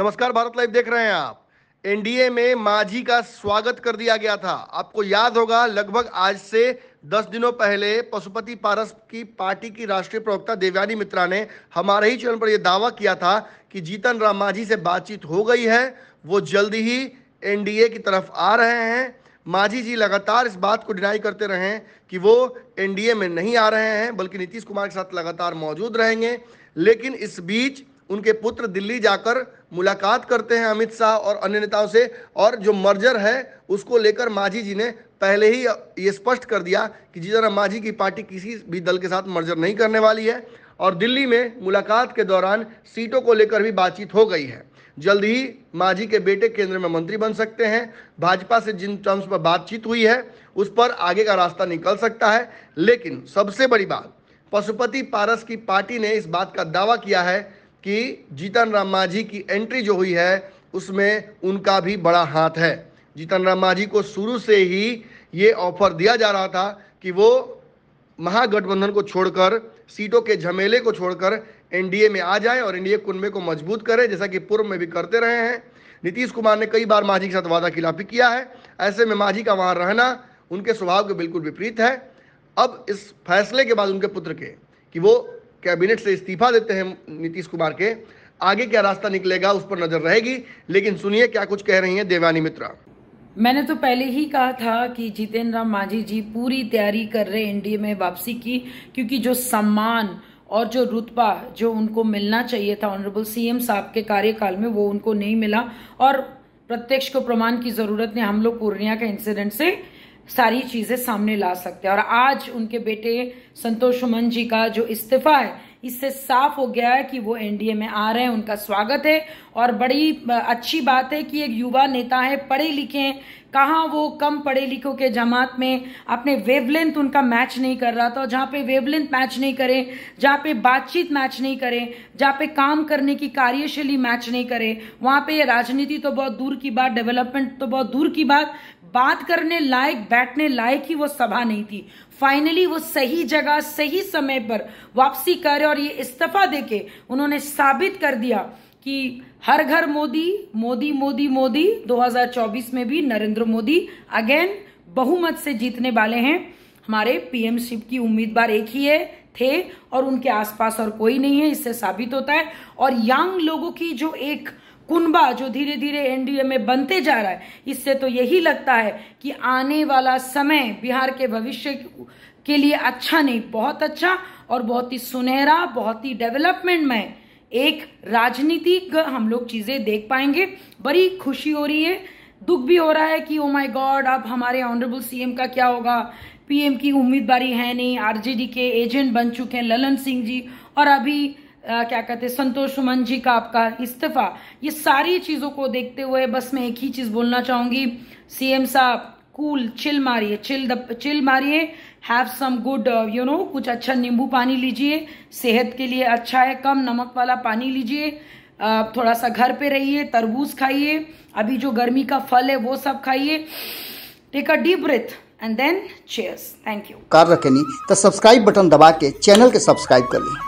नमस्कार भारत लाइव देख रहे हैं आप एनडीए में माझी का स्वागत कर दिया गया था आपको याद होगा लगभग आज से दस दिनों पहले पशुपति पारस की पार्टी की राष्ट्रीय प्रवक्ता देवयानी मित्रा ने हमारे ही चैनल पर यह दावा किया था कि जीतन राम माझी से बातचीत हो गई है वो जल्द ही एनडीए की तरफ आ रहे हैं माझी जी लगातार इस बात को डिनाई करते रहे कि वो एनडीए में नहीं आ रहे हैं बल्कि नीतीश कुमार के साथ लगातार मौजूद रहेंगे लेकिन इस बीच उनके पुत्र दिल्ली जाकर मुलाकात करते हैं अमित शाह और अन्य नेताओं से और जो मर्जर है उसको लेकर माझी जी ने पहले ही ये स्पष्ट कर दिया कि तरह माझी की पार्टी किसी भी दल के साथ मर्जर नहीं करने वाली है और दिल्ली में मुलाकात के दौरान सीटों को लेकर भी बातचीत हो गई है जल्द ही माझी के बेटे केंद्र में मंत्री बन सकते हैं भाजपा से जिन टर्म्स पर बातचीत हुई है उस पर आगे का रास्ता निकल सकता है लेकिन सबसे बड़ी बात पशुपति पारस की पार्टी ने इस बात का दावा किया है कि जीतन राम मांझी की एंट्री जो हुई है उसमें उनका भी बड़ा हाथ है जीतन राम मांझी को शुरू से ही ये ऑफर दिया जा रहा था कि वो महागठबंधन को छोड़कर सीटों के झमेले को छोड़कर एनडीए में आ जाए और एनडीए कुनबे को मजबूत करे जैसा कि पूर्व में भी करते रहे हैं नीतीश कुमार ने कई बार माझी के साथ वादा खिलाफी किया है ऐसे में माझी का वहां रहना उनके स्वभाव के बिल्कुल विपरीत है अब इस फैसले के बाद उनके पुत्र के कि वो कैबिनेट से इस्तीफा देते हैं नीतीश कुमार के आगे क्या रास्ता निकलेगा उस पर नजर रहेगी लेकिन सुनिए क्या कुछ कह रही हैं देवानी मित्रा मैंने तो पहले ही कहा था कि जितेंद्र राम मांझी जी पूरी तैयारी कर रहे हैं एनडीए में वापसी की क्योंकि जो सम्मान और जो रुतबा जो उनको मिलना चाहिए था ऑनरेबल सीएम साहब के कार्यकाल में वो उनको नहीं मिला और प्रत्यक्ष को प्रमाण की जरूरत ने हम लोग पूर्णिया के इंसिडेंट से सारी चीज़ें सामने ला सकते हैं और आज उनके बेटे संतोष सुमन जी का जो इस्तीफा है इससे साफ हो गया है कि वो एनडीए में आ रहे हैं उनका स्वागत है और बड़ी अच्छी बात है कि एक युवा नेता है पढ़े लिखे हैं कहाँ वो कम पढ़े लिखों के जमात में अपने वेवलेंथ उनका मैच नहीं कर रहा था और जहाँ पे वेवलेंथ मैच नहीं करें जहाँ पे बातचीत मैच नहीं करें जहाँ पे काम करने की कार्यशैली मैच नहीं करें वहाँ पे राजनीति तो बहुत दूर की बात डेवलपमेंट तो बहुत दूर की बात बात करने लायक बैठने लायक ही वो सभा नहीं थी फाइनली वो सही जगह सही समय पर वापसी कर और ये इस्तीफा देके उन्होंने साबित कर दिया कि हर घर मोदी मोदी मोदी मोदी 2024 में भी नरेंद्र मोदी अगेन बहुमत से जीतने वाले हैं हमारे पीएम शिव की उम्मीदवार एक ही है थे और उनके आसपास और कोई नहीं है इससे साबित होता है और यंग लोगों की जो एक कुनबा जो धीरे धीरे एनडीए में बनते जा रहा है इससे तो यही लगता है कि आने वाला समय बिहार के भविष्य के लिए अच्छा नहीं बहुत अच्छा और बहुत ही सुनहरा बहुत ही डेवलपमेंट में एक राजनीतिक हम लोग चीजें देख पाएंगे बड़ी खुशी हो रही है दुख भी हो रहा है कि ओ माय गॉड अब हमारे ऑनरेबल सीएम का क्या होगा पीएम की उम्मीदवारी है नहीं आरजेडी के एजेंट बन चुके हैं ललन सिंह जी और अभी आ, क्या कहते हैं संतोष सुमन जी का आपका इस्तीफा ये सारी चीज़ों को देखते हुए बस मैं एक ही चीज़ बोलना चाहूंगी सीएम साहब कूल चिल मारिए चिल द चिल मारिए have some good you know कुछ अच्छा नींबू पानी लीजिए सेहत के लिए अच्छा है कम नमक वाला पानी लीजिए थोड़ा सा घर पे रहिए तरबूज खाइए अभी जो गर्मी का फल है वो सब खाइए take a deep breath and then cheers thank you car रखे नहीं तो सब्सक्राइब बटन दबा के चैनल के सब्सक्राइब कर लें